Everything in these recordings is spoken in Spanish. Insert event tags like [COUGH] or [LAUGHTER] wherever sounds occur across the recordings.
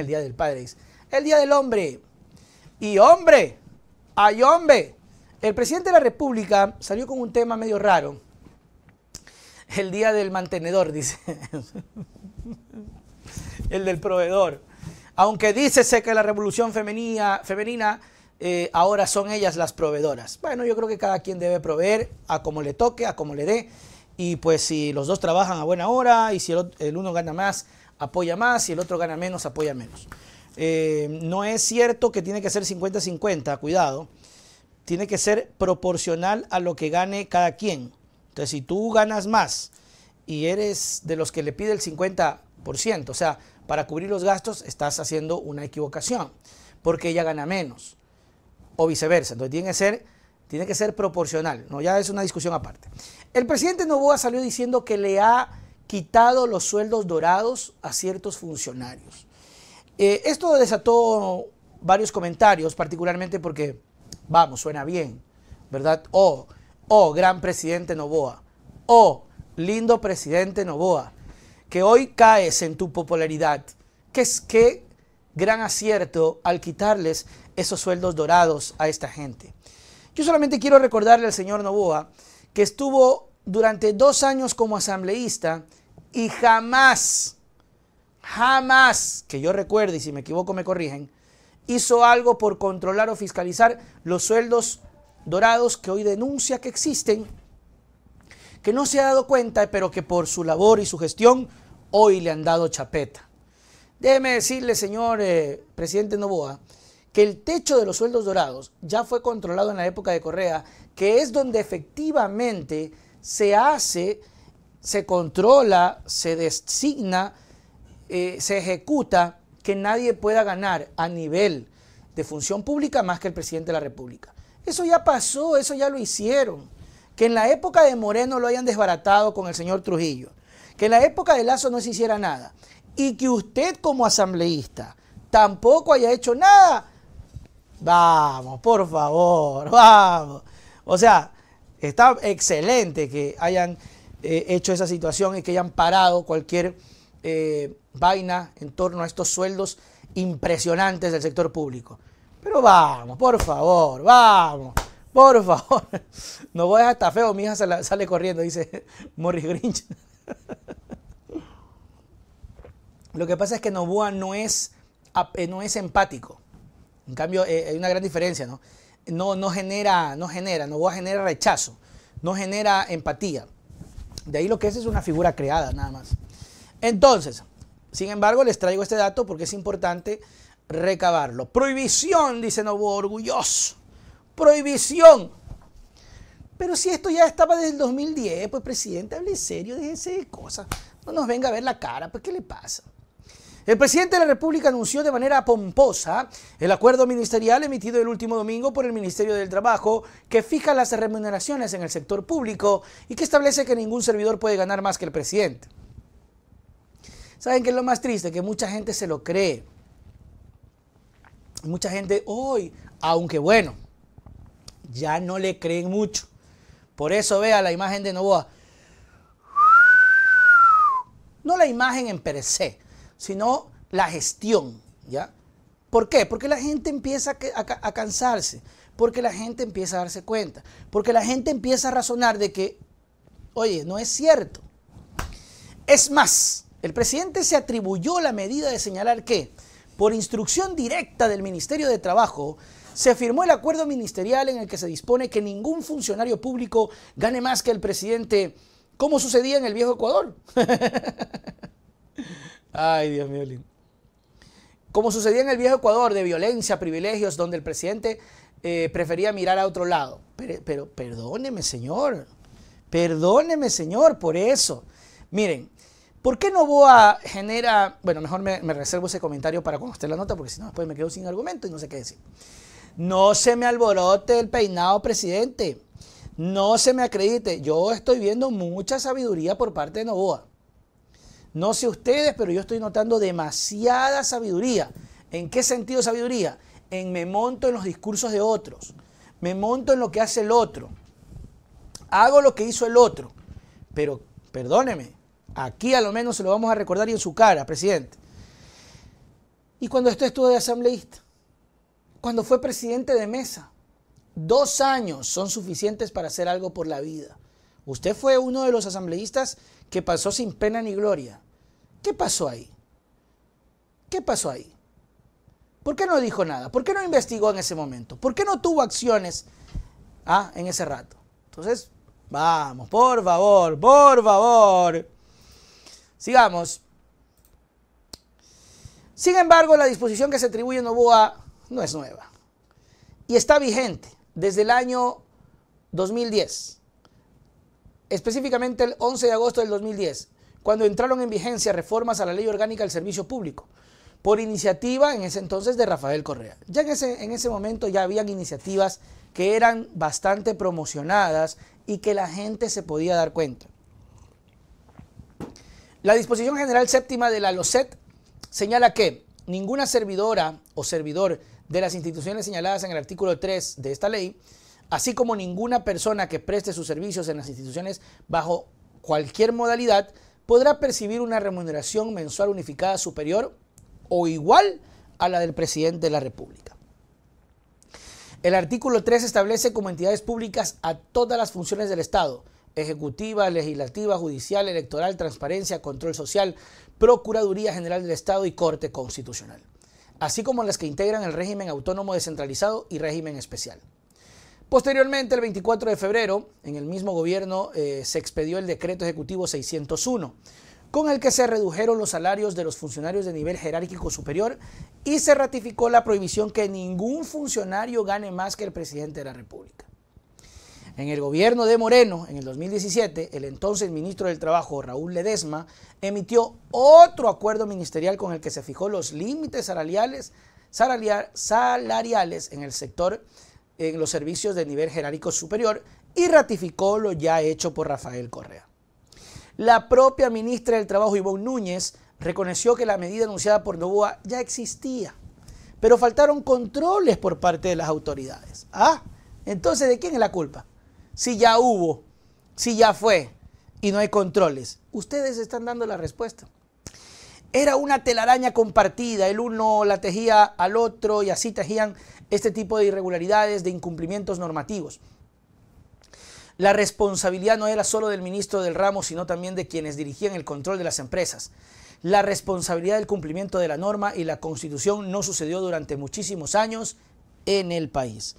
el día del padre dice, el día del hombre. Y hombre, hay hombre. El presidente de la República salió con un tema medio raro. El día del mantenedor, dice. [LAUGHS] el del proveedor. Aunque dícese que la revolución femenina, femenina eh, ahora son ellas las proveedoras. Bueno, yo creo que cada quien debe proveer a como le toque, a como le dé. Y pues si los dos trabajan a buena hora y si el uno gana más, apoya más, y el otro gana menos, apoya menos. Eh, no es cierto que tiene que ser 50-50, cuidado. Tiene que ser proporcional a lo que gane cada quien. Entonces, si tú ganas más y eres de los que le pide el 50%, o sea, para cubrir los gastos, estás haciendo una equivocación, porque ella gana menos, o viceversa. Entonces, tiene que ser, tiene que ser proporcional, ¿no? ya es una discusión aparte. El presidente Novoa salió diciendo que le ha quitado los sueldos dorados a ciertos funcionarios. Eh, esto desató varios comentarios, particularmente porque, vamos, suena bien, ¿verdad? O, oh, oh, gran presidente Novoa, o, oh, lindo presidente Novoa, que hoy caes en tu popularidad. ¿Qué es qué gran acierto al quitarles esos sueldos dorados a esta gente? Yo solamente quiero recordarle al señor Novoa que estuvo durante dos años como asambleísta y jamás, jamás, que yo recuerde y si me equivoco me corrigen, hizo algo por controlar o fiscalizar los sueldos dorados que hoy denuncia que existen, que no se ha dado cuenta, pero que por su labor y su gestión hoy le han dado chapeta. Déjeme decirle, señor eh, presidente Novoa, que el techo de los sueldos dorados ya fue controlado en la época de Correa, que es donde efectivamente se hace, se controla, se designa, eh, se ejecuta que nadie pueda ganar a nivel de función pública más que el presidente de la República. Eso ya pasó, eso ya lo hicieron. Que en la época de Moreno lo hayan desbaratado con el señor Trujillo. Que en la época de Lazo no se hiciera nada. Y que usted como asambleísta tampoco haya hecho nada. Vamos, por favor, vamos. O sea, Está excelente que hayan eh, hecho esa situación y que hayan parado cualquier eh, vaina en torno a estos sueldos impresionantes del sector público. Pero vamos, por favor, vamos, por favor. [LAUGHS] No voy hasta feo, mi hija sale, corriendo, dice [LAUGHS] Morris Grinch. [LAUGHS] Lo que pasa es que Novoa no es, no es empático. En cambio, eh, hay una gran diferencia, ¿no? no, genera, no genera, no va a generar rechazo, no genera empatía. De ahí lo que es es una figura creada nada más. Entonces, sin embargo, les traigo este dato porque es importante recabarlo. Prohibición, dice Novo orgulloso. Prohibición. Pero si esto ya estaba desde el 2010, pues presidente, hable serio, déjese de cosas. No nos venga a ver la cara, pues ¿qué le pasa? El presidente de la República anunció de manera pomposa el acuerdo ministerial emitido el último domingo por el Ministerio del Trabajo que fija las remuneraciones en el sector público y que establece que ningún servidor puede ganar más que el presidente. ¿Saben qué es lo más triste? Que mucha gente se lo cree. Mucha gente hoy, aunque bueno, ya no le creen mucho. Por eso vea la imagen de Novoa. No la imagen en per se, sino la gestión, ¿ya? ¿Por qué? Porque la gente empieza a, cansarse, porque la gente empieza a darse cuenta, porque la gente empieza a razonar de que, oye, no es cierto. Es más, el presidente se atribuyó la medida de señalar que, por instrucción directa del Ministerio de Trabajo, se firmó el acuerdo ministerial en el que se dispone que ningún funcionario público gane más que el presidente, como sucedía en el viejo Ecuador. [LAUGHS] Ay, Dios mío, lindo. Como sucedía en el viejo Ecuador, de violencia, privilegios, donde el presidente eh, prefería mirar a otro lado. Pero, perdóneme, señor. Perdóneme, señor, por eso. Miren, ¿por qué Novoa genera... Bueno, mejor me, reservo ese comentario para cuando esté la nota, porque si no, después me quedo sin argumento y no sé qué decir. No se me alborote el peinado, presidente. No se me acredite. Yo estoy viendo mucha sabiduría por parte de Novoa. No sé ustedes, pero yo estoy notando demasiada sabiduría. ¿En qué sentido sabiduría? En me monto en los discursos de otros. Me monto en lo que hace el otro. Hago lo que hizo el otro. Pero, perdóneme, aquí a lo menos se lo vamos a recordar y en su cara, presidente. Y cuando usted estuvo de asambleísta, cuando fue presidente de mesa, dos años son suficientes para hacer algo por la vida. Usted fue uno de los asambleístas que pasó sin pena ni gloria. ¿Qué pasó ahí? ¿Qué pasó ahí? ¿Por qué no dijo nada? ¿Por qué no investigó en ese momento? ¿Por qué no tuvo acciones ah, en ese rato? Entonces, vamos, por favor, por favor. Sigamos. Sin embargo, la disposición que se atribuye a Novoa no es nueva y está vigente desde el año 2010, específicamente el 11 de agosto del 2010, cuando entraron en vigencia reformas a la ley orgánica del servicio público, por iniciativa en ese entonces de Rafael Correa. Ya en ese, en ese momento ya habían iniciativas que eran bastante promocionadas y que la gente se podía dar cuenta. La disposición general séptima de la LOSET señala que ninguna servidora o servidor de las instituciones señaladas en el artículo 3 de esta ley, así como ninguna persona que preste sus servicios en las instituciones bajo cualquier modalidad, podrá percibir una remuneración mensual unificada superior o igual a la del presidente de la República. El artículo 3 establece como entidades públicas a todas las funciones del Estado, ejecutiva, legislativa, judicial, electoral, transparencia, control social, Procuraduría General del Estado y Corte Constitucional, así como las que integran el régimen autónomo descentralizado y régimen especial. Posteriormente, el 24 de febrero, en el mismo gobierno eh, se expedió el decreto ejecutivo 601, con el que se redujeron los salarios de los funcionarios de nivel jerárquico superior y se ratificó la prohibición que ningún funcionario gane más que el presidente de la República. En el gobierno de Moreno, en el 2017, el entonces ministro del Trabajo, Raúl Ledesma, emitió otro acuerdo ministerial con el que se fijó los límites salariales en el sector en los servicios de nivel jerárquico superior y ratificó lo ya hecho por Rafael Correa. La propia ministra del Trabajo, Ivonne Núñez, reconoció que la medida anunciada por Novoa ya existía, pero faltaron controles por parte de las autoridades. Ah, entonces, ¿de quién es la culpa? Si ya hubo, si ya fue y no hay controles. Ustedes están dando la respuesta. Era una telaraña compartida, el uno la tejía al otro y así tejían este tipo de irregularidades, de incumplimientos normativos. La responsabilidad no era solo del ministro del ramo, sino también de quienes dirigían el control de las empresas. La responsabilidad del cumplimiento de la norma y la constitución no sucedió durante muchísimos años en el país.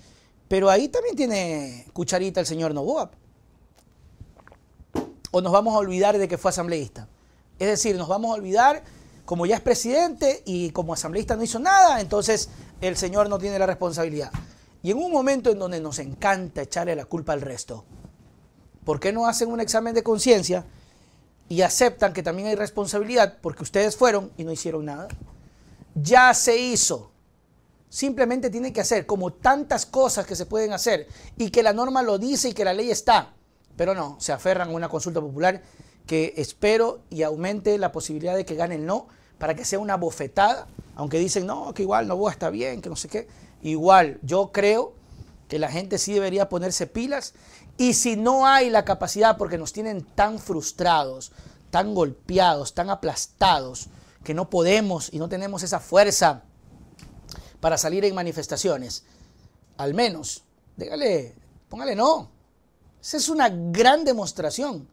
Pero ahí también tiene cucharita el señor Novoa. O nos vamos a olvidar de que fue asambleísta. Es decir, nos vamos a olvidar como ya es presidente y como asambleísta no hizo nada, entonces el Señor no tiene la responsabilidad. Y en un momento en donde nos encanta echarle la culpa al resto, ¿por qué no hacen un examen de conciencia y aceptan que también hay responsabilidad porque ustedes fueron y no hicieron nada? Ya se hizo. Simplemente tienen que hacer como tantas cosas que se pueden hacer y que la norma lo dice y que la ley está. Pero no, se aferran a una consulta popular que espero y aumente la posibilidad de que ganen el no para que sea una bofetada, aunque dicen, no, que igual no a estar bien, que no sé qué. Igual, yo creo que la gente sí debería ponerse pilas y si no hay la capacidad, porque nos tienen tan frustrados, tan golpeados, tan aplastados, que no podemos y no tenemos esa fuerza para salir en manifestaciones, al menos, dégale póngale no. Esa es una gran demostración.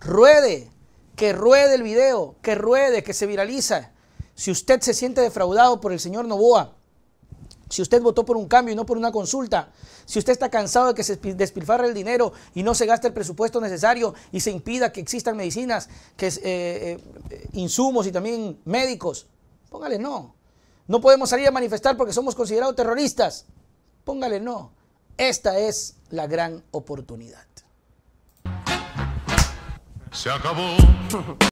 Ruede, que ruede el video, que ruede, que se viraliza. Si usted se siente defraudado por el señor Novoa, si usted votó por un cambio y no por una consulta, si usted está cansado de que se despilfarre el dinero y no se gaste el presupuesto necesario y se impida que existan medicinas, que eh, eh, insumos y también médicos, póngale no. No podemos salir a manifestar porque somos considerados terroristas. Póngale no. Esta es la gran oportunidad. Se acabó.